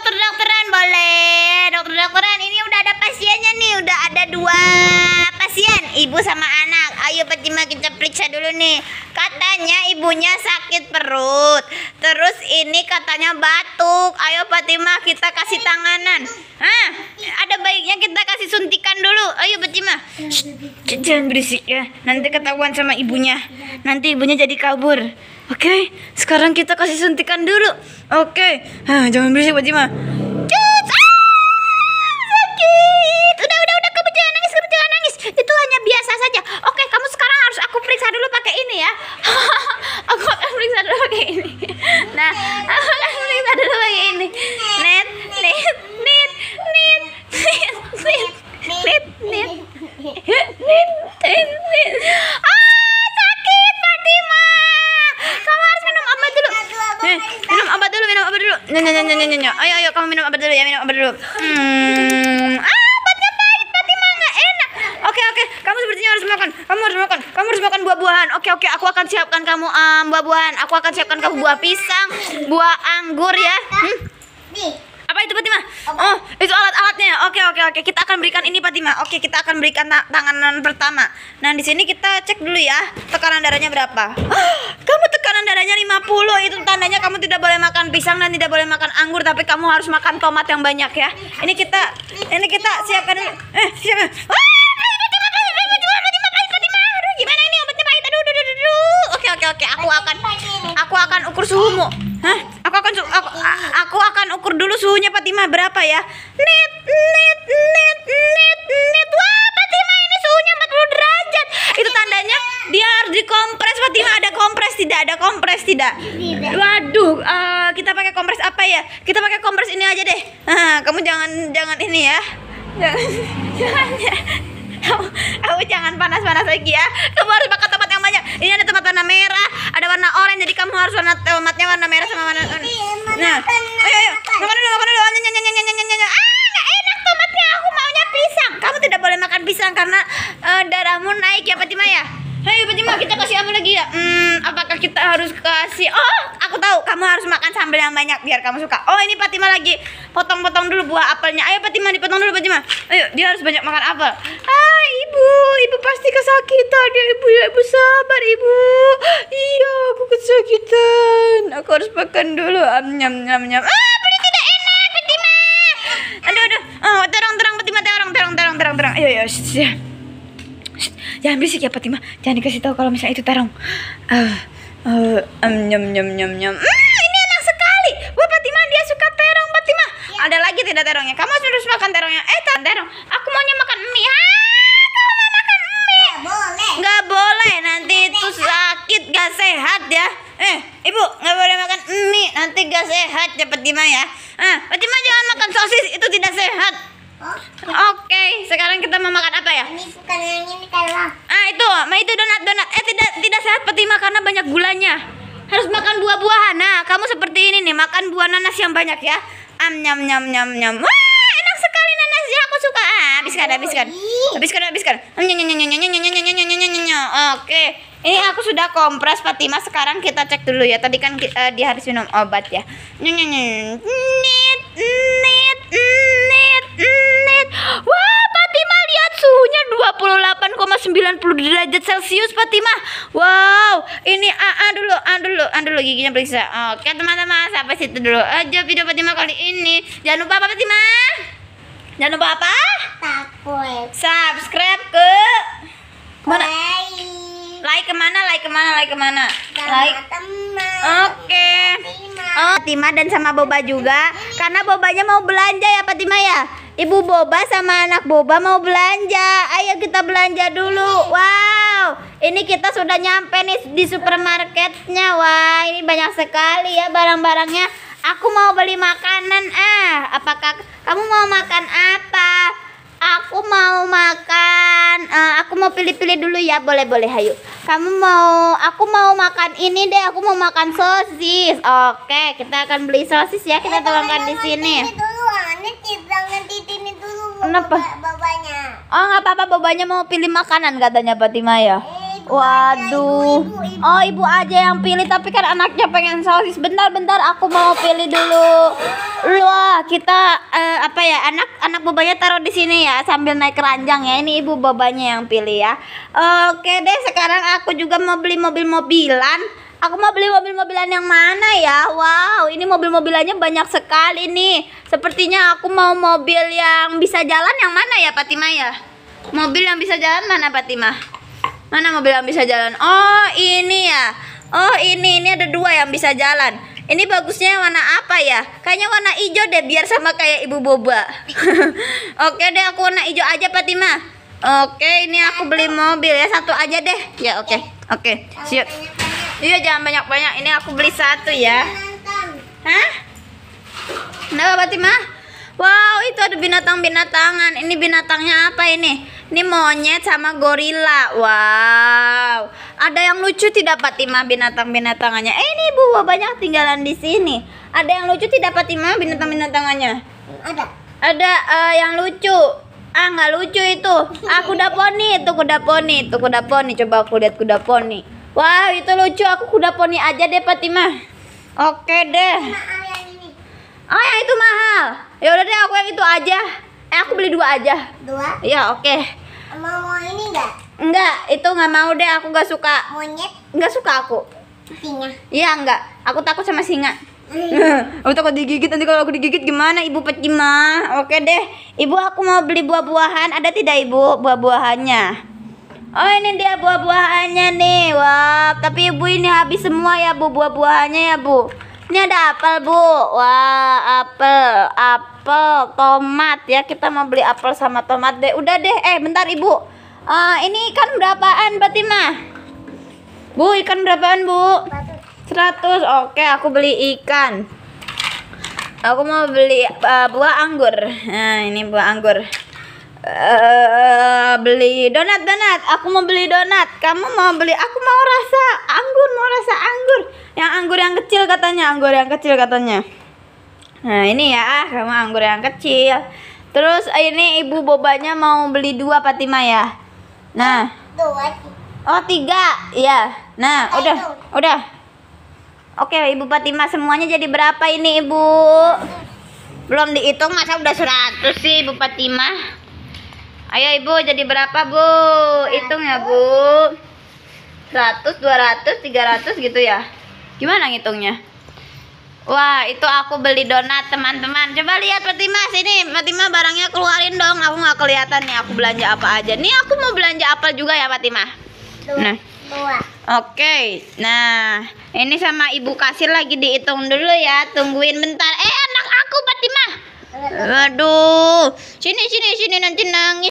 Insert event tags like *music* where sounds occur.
dokter-dokteran boleh dokter-dokteran ini udah ada pasiennya nih udah ada dua pasien ibu sama anak ayo Fatima kita periksa dulu nih katanya ibunya sakit perut terus ini katanya batuk ayo Fatima kita kasih tanganan Hah? ada baiknya kita kasih suntikan dulu ayo Fatima jangan berisik ya nanti ketahuan sama ibunya nanti ibunya jadi kabur Oke, okay, sekarang kita kasih suntikan dulu. Oke, okay. Ah, jangan berisik Pak Jima. minum obat dulu ya minum obat dulu hmm. ah obatnya pahit tapi mah nggak enak oke oke kamu sepertinya harus makan kamu harus makan kamu harus makan buah-buahan oke oke aku akan siapkan kamu um, buah-buahan aku akan siapkan kamu buah pisang buah anggur ya hmm? apa itu Fatima oh itu alat-alatnya oke oke oke kita akan berikan ini Fatima oke kita akan berikan ta tanganan pertama nah di sini kita cek dulu ya tekanan darahnya berapa *gasps* kamu dadanya 50 itu tandanya kamu tidak boleh makan pisang dan tidak boleh makan anggur tapi kamu harus makan tomat yang banyak ya ini kita ini kita siapkan eh siapkan oke oke oke aku akan aku akan ukur suhumu Hah? aku akan aku, aku akan ukur dulu suhunya Fatimah berapa ya nit nit nit nit nit wah Fatimah ini suhunya 40 derajat itu tandanya dia harus dikompres Fatimah ada tidak ada kompres tidak? Tidak. Waduh, uh, kita pakai kompres apa ya? Kita pakai kompres ini aja deh. Uh, kamu jangan jangan ini ya. Jangan, jangan ya. *laughs* Kamu, jangan panas-panas lagi ya. Kamu harus pakai tempat yang banyak. Ini ada tempat warna merah, ada warna oranye. Jadi kamu harus warna tempatnya warna merah sama warna oranye. Iya, nah, ayo ayo, makan dulu, makan dulu. Nyanyi nyanyi nyanyi nyanyi nyanyi. Ah, nggak enak tomatnya. Aku maunya pisang. Kamu tidak boleh makan pisang karena uh, darahmu naik ya Fatima ya. Hei Fatima kita kasih apa lagi ya? Hmm, apakah kita harus kasih? Oh, aku tahu kamu harus makan sambal yang banyak biar kamu suka. Oh ini Fatima lagi potong-potong dulu buah apelnya. Ayo Fatima dipotong dulu Fatima. Ayo dia harus banyak makan apel. Ah ibu, ibu pasti kesakitan ya ibu ya ibu sabar ibu. Iya aku kesakitan. Aku harus makan dulu. Am ah, nyam nyam nyam. Ah beri tidak enak Fatima. Aduh aduh. Oh terang terang Fatima terang terang terang terang terang. Ayo ayo jangan berisik ya Fatima jangan dikasih tahu kalau misalnya itu terong uh, ah, uh, ah, nyem nyam nyam nyam ah, ini enak sekali wah Fatima dia suka terong Fatima ya. ada lagi tidak terongnya kamu harus makan terongnya eh terong aku maunya makan mie ha kamu mau makan mie nggak boleh nggak boleh nanti gak itu sehat. sakit gak sehat ya eh ibu nggak boleh makan mie nanti gak sehat ya Fatima ya ah Fatima jangan makan sosis itu tidak sehat oke oh. okay okay, sekarang kita mau makan apa ya? Ini bukan yang ini kalau. Ah, itu. Ma itu donat-donat. Eh, tidak tidak sehat Fatima karena banyak gulanya. Harus makan buah-buahan. Nah, kamu seperti ini nih, makan buah nanas yang banyak ya. Am nyam nyam nyam nyam. Wah, enak sekali nanasnya. Aku suka. Ah, habiskan, habiskan. Habiskan, habiskan. Oke. Ini aku sudah kompres Fatima. Sekarang kita cek dulu ya. Tadi kan uh, dia harus minum obat ya. Nit nit derajat Celcius Fatimah. Wow, ini AA dulu, A dulu, A dulu giginya periksa. Oke, teman-teman, sampai situ dulu aja video Fatimah kali ini. Jangan lupa apa Fatimah? Jangan lupa apa? Takut. Subscribe ke mana? Like kemana? Like kemana? Like kemana? Like. Oke. Okay. Oh, Fatimah dan sama Boba juga. Karena Bobanya mau belanja ya Fatimah ya. Ibu Boba sama anak Boba mau belanja. Ayo kita belanja dulu. Wow, ini kita sudah nyampe nih di supermarketnya. Wah, ini banyak sekali ya barang-barangnya. Aku mau beli makanan ah. Apakah kamu mau makan apa? Aku mau makan. Uh, aku mau pilih-pilih dulu ya. Boleh boleh. Hayu. Kamu mau? Aku mau makan ini deh. Aku mau makan sosis. Oke, kita akan beli sosis ya. Kita eh, tuangkan di sini. Dulu, ah, Kenapa? Bapaknya. Oh, nggak apa-apa. Bapaknya mau pilih makanan katanya Fatima ya. Eh, Waduh. Oh, ibu aja yang pilih. Tapi kan anaknya pengen sosis. Bentar-bentar, aku mau pilih dulu. Wah, kita uh, apa ya? Anak anak bobanya taruh di sini ya sambil naik keranjang ya. Ini ibu bobanya yang pilih ya. Oke deh, sekarang aku juga mau beli mobil-mobilan. Aku mau beli mobil-mobilan yang mana ya? Wow, ini mobil-mobilannya banyak sekali nih. Sepertinya aku mau mobil yang bisa jalan yang mana ya, Fatima ya? Mobil yang bisa jalan mana, Fatima? Mana mobil yang bisa jalan? Oh, ini ya. Oh, ini ini ada dua yang bisa jalan. Ini bagusnya warna apa ya? Kayaknya warna hijau deh, biar sama kayak Ibu Boba. *laughs* Oke deh, aku warna hijau aja, Fatima. Oke, ini aku beli mobil ya satu aja deh. Ya, oke. Oke. Siap. Iya jangan banyak-banyak. Ini aku beli satu ya. Hah? Kenapa mah? Wow, itu ada binatang-binatangan. Ini binatangnya apa ini? Ini monyet sama gorila. Wow. Ada yang lucu tidak Fatima binatang-binatangannya? Eh, ini Bu, banyak tinggalan di sini. Ada yang lucu tidak Fatima binatang-binatangannya? Ada. Ada uh, yang lucu. Ah, nggak lucu itu. Ah, kuda poni, itu kuda poni, itu kuda poni. Coba aku lihat kuda poni. Wow, itu lucu. Aku kuda poni aja deh, Fatimah. Oke deh. Oh, yang itu mahal. Ya udah deh, aku yang itu aja. Eh, aku beli dua aja. Dua? Iya, oke. Okay. Mau ini enggak? Enggak, itu nggak mau deh. Aku nggak suka. Monyet? Nggak suka aku. Singa? Iya, enggak. Aku takut sama singa. Iya. *laughs* aku takut digigit nanti kalau aku digigit gimana ibu Fatimah oke deh ibu aku mau beli buah-buahan ada tidak ibu buah-buahannya Oh ini dia buah-buahannya nih Wah tapi ibu ini habis semua ya bu buah-buahannya ya bu Ini ada apel bu Wah apel Apel tomat ya kita mau beli apel sama tomat deh Udah deh eh bentar ibu uh, Ini ikan berapaan mah Bu ikan berapaan bu 100 oke aku beli ikan Aku mau beli uh, buah anggur Nah ini buah anggur eh, beli donat donat aku mau beli donat kamu mau beli aku mau rasa anggur mau rasa anggur yang anggur yang kecil katanya anggur yang kecil katanya nah ini ya kamu anggur yang kecil terus eh, ini ibu bobanya mau beli dua Fatima ya nah oh tiga ya nah udah udah oke ibu Fatima semuanya jadi berapa ini ibu belum dihitung masa udah 100 sih ibu Fatima Ayo ibu jadi berapa bu? Hitung ya bu 100, 200, 300 gitu ya Gimana ngitungnya? Wah itu aku beli donat teman-teman Coba lihat Fatima sini Fatima barangnya keluarin dong Aku nggak kelihatan nih aku belanja apa aja Nih aku mau belanja apa juga ya Fatima Nah Oke, okay. nah ini sama ibu kasir lagi dihitung dulu ya, tungguin bentar. Eh, anak aku Fatima. Aduh, sini sini sini nanti nangis.